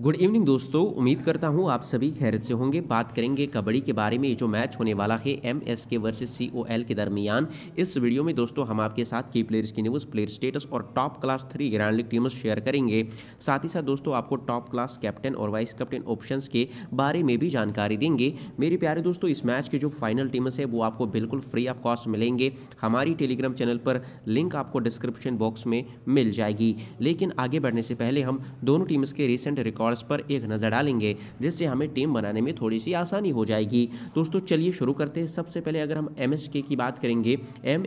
good evening दोस्तों उम्मीद करता हूँ आप सभी खैरत से होंगे बात करेंगे कबड्डी के बारे में ये जो मैच होने वाला है M S K versus C O L के दरमियान इस वीडियो में दोस्तों हम आपके साथ की प्लेयर्स की न्यूज़ प्लेयर स्टेटस और top class three grand league teams share करेंगे साथ ही साथ दोस्तों आपको टॉप क्लास कैप्टन और वाइस कैप्टन ऑप्शन के बारे में भी जानकारी देंगे मेरे प्यारे दोस्तों इस मैच के जो फाइनल टीम्स है वो आपको बिल्कुल फ्री ऑफ कॉस्ट मिलेंगे हमारी टेलीग्राम चैनल पर लिंक आपको डिस्क्रिप्शन बॉक्स में मिल जाएगी लेकिन आगे बढ़ने से पहले हम दोनों टीम्स के रिसेंट रिकॉर्ड रिकॉर्ड्स पर एक नज़र डालेंगे जिससे हमें टीम बनाने में थोड़ी सी आसानी हो जाएगी दोस्तों चलिए शुरू करते हैं सबसे पहले अगर हम एम की बात करेंगे एम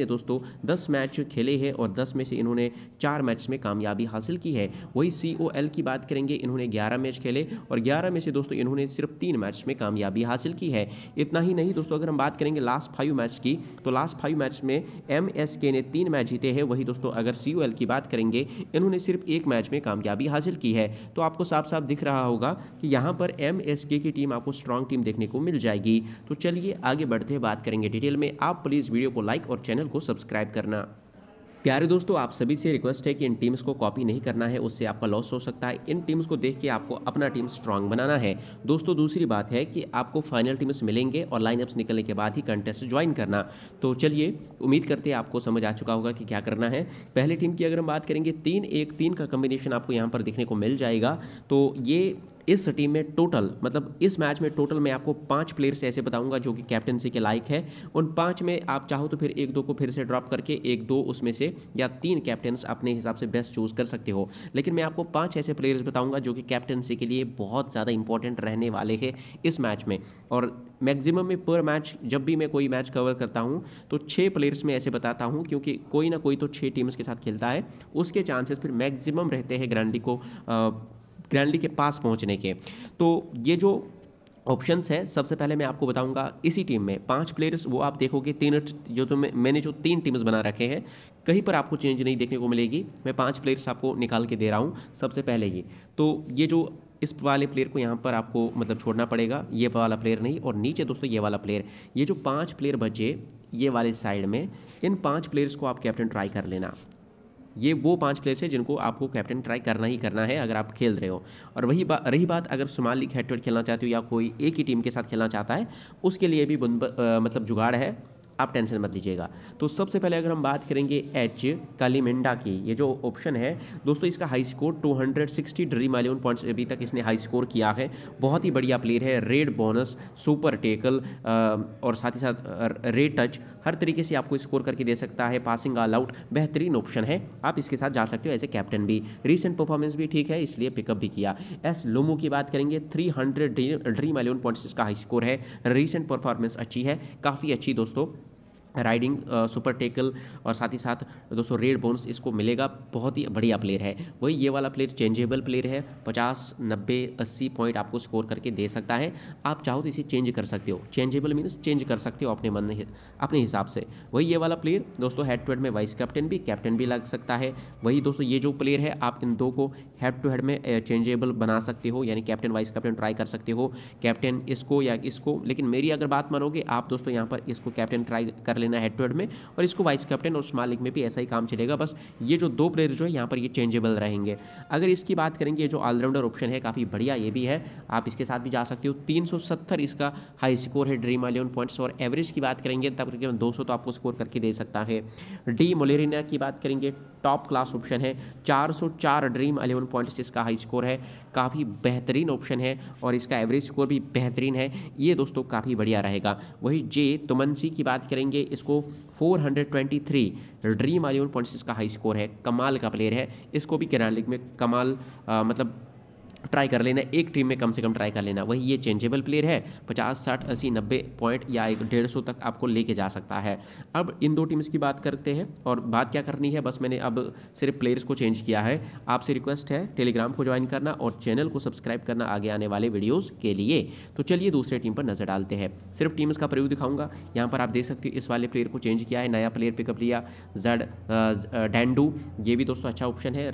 ने दोस्तों दस मैच खेले हैं और दस में से इन्होंने चार मैच में कामयाबी हासिल की है वही सी की बात करेंगे इन्होंने ग्यारह मैच खेले और ग्यारह में से दोस्तों इन्होंने सिर्फ तीन मैच में कामयाबी हासिल की है इतना ही नहीं दोस्तों अगर हम बात करेंगे लास्ट फाइव मैच की तो लास्ट फाइव मैच में एम ने तीन मैच जीते हैं वही दोस्तों अगर सी की बात करेंगे इन्होंने सिर्फ एक मैच में कामयाबी हासिल की है तो आपको आपको साफ साफ दिख रहा होगा कि यहाँ पर एम की टीम आपको स्ट्रांग टीम देखने को मिल जाएगी तो चलिए आगे बढ़ते बात करेंगे डिटेल में आप प्लीज़ वीडियो को लाइक और चैनल को सब्सक्राइब करना प्यारे दोस्तों आप सभी से रिक्वेस्ट है कि इन टीम्स को कॉपी नहीं करना है उससे आपका लॉस हो सकता है इन टीम्स को देख के आपको अपना टीम स्ट्रांग बनाना है दोस्तों दूसरी बात है कि आपको फाइनल टीम्स मिलेंगे और लाइनअप्स निकलने के बाद ही कंटेस्ट ज्वाइन करना तो चलिए उम्मीद करते हैं आपको समझ आ चुका होगा कि क्या करना है पहले टीम की अगर हम बात करेंगे तीन एक तीन का कम्बिनेशन आपको यहाँ पर देखने को मिल जाएगा तो ये इस टीम में टोटल मतलब इस मैच में टोटल मैं आपको पांच प्लेयर्स ऐसे बताऊंगा जो कि कैप्टनसी के लायक है उन पांच में आप चाहो तो फिर एक दो को फिर से ड्रॉप करके एक दो उसमें से या तीन कैप्टन अपने हिसाब से बेस्ट चूज़ कर सकते हो लेकिन मैं आपको पाँच ऐसे प्लेयर्स बताऊँगा जो कि कैप्टनसी के लिए बहुत ज़्यादा इंपॉर्टेंट रहने वाले हैं इस मैच में और मैक्सिमम में पर मैच जब भी मैं कोई मैच कवर करता हूँ तो छः प्लेयर्स में ऐसे बताता हूँ क्योंकि कोई ना कोई तो छः टीम्स के साथ खेलता है उसके चांसेस फिर मैक्सिमम रहते हैं ग्रांडी को ग्रैंडली के पास पहुंचने के तो ये जो ऑप्शंस हैं सबसे पहले मैं आपको बताऊंगा इसी टीम में पांच प्लेयर्स वो आप देखोगे तीन जो तो मैं, मैंने जो तीन टीम्स बना रखे हैं कहीं पर आपको चेंज नहीं देखने को मिलेगी मैं पांच प्लेयर्स आपको निकाल के दे रहा हूँ सबसे पहले ये तो ये जो इस वाले प्लेयर को यहाँ पर आपको मतलब छोड़ना पड़ेगा ये वाला प्लेयर नहीं और नीचे दोस्तों ये वाला प्लेयर ये जो पाँच प्लेयर बचे ये वाले साइड में इन पाँच प्लेयर्स को आप कैप्टन ट्राई कर लेना ये वो पांच प्लेयर्स हैं जिनको आपको कैप्टन ट्राई करना ही करना है अगर आप खेल रहे हो और वही बा, रही बात अगर small league head to head खेलना चाहते हो या कोई एक ही टीम के साथ खेलना चाहता है उसके लिए भी आ, मतलब जुगाड़ है आप टेंशन मत लीजिएगा तो सबसे पहले अगर हम बात करेंगे एच कालीमेंडा की ये जो ऑप्शन है दोस्तों इसका high score 260 dream eleven points अभी तक इसने हाई स्कोर किया है बहुत ही बढ़िया प्लेयर है रेड बोनस सुपर टेकल और साथ ही साथ रेड टच हर तरीके से आपको स्कोर करके दे सकता है पासिंग ऑल आउट बेहतरीन ऑप्शन है आप इसके साथ जा सकते हो एज ए कैप्टन भी रिसेंट परफॉर्मेंस भी ठीक है इसलिए पिकअप भी किया एस लोमो की बात करेंगे three hundred dream eleven points इसका हाई स्कोर है रिसेंट परफॉर्मेंस अच्छी है काफ़ी अच्छी दोस्तों राइडिंग सुपर टेकल और साथ ही साथ दोस्तों रेड बोन्स इसको मिलेगा बहुत ही बढ़िया प्लेयर है वही ये वाला प्लेयर चेंजेबल प्लेयर है 50 नब्बे अस्सी पॉइंट आपको स्कोर करके दे सकता है आप चाहो तो इसे चेंज कर सकते हो चेंजेबल मीन्स चेंज कर सकते हो अपने मन अपने हिसाब से वही ये वाला प्लेयर दोस्तों हेड टू हेड में वाइस कैप्टन भी कैप्टन भी लग सकता है वही दोस्तों ये जो प्लेयर है आप इन दो को हेड टू हेड में चेंजेबल बना सकते हो यानी कैप्टन वाइस कैप्टन ट्राई कर सकते हो कैप्टन इसको या इसको लेकिन मेरी अगर बात मानोगे आप दोस्तों यहाँ पर इसको कैप्टन ट्राई कर लेना हेड टू हेड में और इसको वाइस कैप्टन और स्मॉल लीग में भी ऐसा ही काम चलेगा बस ये जो दो प्लेयर जो है यहाँ पर ये चेंजेबल रहेंगे अगर इसकी बात करेंगे ये जो ऑलराउंडर ऑप्शन है काफ़ी बढ़िया ये भी है आप इसके साथ भी जा सकते हो तीन इसका हाई स्कोर है ड्रीम अलेवन पॉइंट्स और एवरेज की बात करेंगे तब तकरीबन दो तो आपको स्कोर करके दे सकता है डी मोलेरिना की बात करेंगे टॉप क्लास ऑप्शन है 404 ड्रीम 11.6 इसका हाई स्कोर है काफ़ी बेहतरीन ऑप्शन है और इसका एवरेज स्कोर भी बेहतरीन है ये दोस्तों काफ़ी बढ़िया रहेगा वही जे तुमनसी की बात करेंगे इसको 423 ड्रीम 11.6 का हाई स्कोर है कमाल का प्लेयर है इसको भी किरान लीग में कमाल आ, मतलब ट्राई कर लेना एक टीम में कम से कम ट्राई कर लेना वही ये चेंजेबल प्लेयर है पचास साठ अस्सी नब्बे पॉइंट या एक डेढ़ सौ तक आपको लेके जा सकता है अब इन दो टीम्स की बात करते हैं और बात क्या करनी है बस मैंने अब सिर्फ प्लेयर्स को चेंज किया है आपसे रिक्वेस्ट है टेलीग्राम को ज्वाइन करना और चैनल को सब्सक्राइब करना आगे आने वाले वीडियोज़ के लिए तो चलिए दूसरे टीम पर नज़र डालते हैं सिर्फ टीम्स का प्रयोग दिखाऊंगा यहाँ पर आप देख सकते हो इस वाले प्लेयर को चेंज किया है नया प्लेयर पिकअप लिया जड डेंडू uh, uh, ये भी दोस्तों अच्छा ऑप्शन है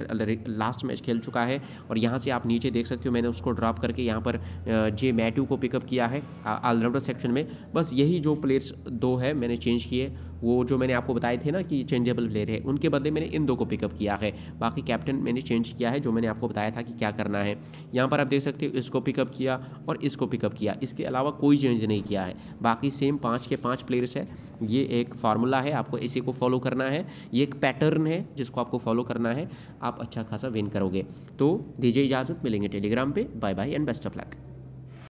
लास्ट मैच खेल चुका है और यहाँ से आप नीचे देख सकते हो मैंने उसको ड्रॉप करके यहाँ पर जे मैट्यू को पिकअप किया है ऑलराउंडर सेक्शन में बस यही जो प्लेयर्स दो है मैंने चेंज किए वो जो मैंने आपको बताए थे ना कि चेंजेबल प्लेयर है उनके बदले मैंने इन दो को पिकअप किया है बाकी कैप्टन मैंने चेंज किया है जो मैंने आपको बताया था कि क्या करना है यहाँ पर आप देख सकते हो इसको पिकअप किया और इसको पिकअप किया इसके अलावा कोई चेंज नहीं किया है बाकी सेम पाँच के पाँच प्लेयर्स है ये एक फार्मूला है आपको इसी को फॉलो करना है ये एक पैटर्न है जिसको आपको फॉलो करना है आप अच्छा खासा विन करोगे तो दीजिए इजाज़त मिलेंगे टेलीग्राम पर bye bye and best of luck